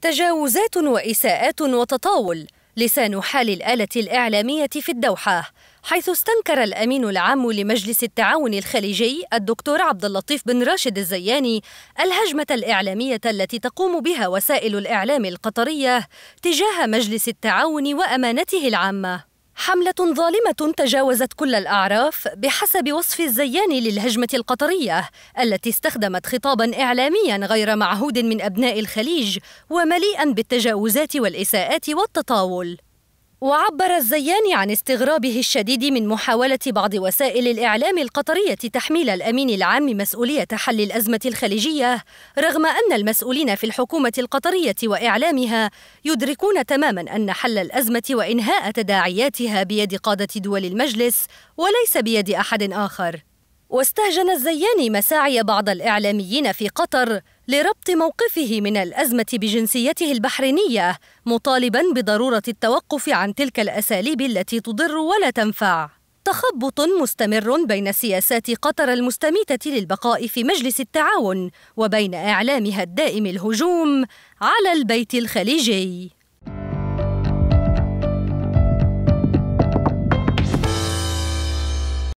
تجاوزات وإساءات وتطاول لسان حال الآلة الإعلامية في الدوحة حيث استنكر الأمين العام لمجلس التعاون الخليجي الدكتور عبد اللطيف بن راشد الزياني الهجمة الإعلامية التي تقوم بها وسائل الإعلام القطرية تجاه مجلس التعاون وأمانته العامة حملة ظالمة تجاوزت كل الأعراف بحسب وصف الزيان للهجمة القطرية التي استخدمت خطابا إعلاميا غير معهود من أبناء الخليج ومليئا بالتجاوزات والإساءات والتطاول وعبر الزيان عن استغرابه الشديد من محاولة بعض وسائل الإعلام القطرية تحميل الأمين العام مسؤولية حل الأزمة الخليجية رغم أن المسؤولين في الحكومة القطرية وإعلامها يدركون تماما أن حل الأزمة وإنهاء تداعياتها بيد قادة دول المجلس وليس بيد أحد آخر واستهجن الزيان مساعي بعض الإعلاميين في قطر لربط موقفه من الازمه بجنسيته البحرينيه مطالبا بضروره التوقف عن تلك الاساليب التي تضر ولا تنفع تخبط مستمر بين سياسات قطر المستميته للبقاء في مجلس التعاون وبين اعلامها الدائم الهجوم على البيت الخليجي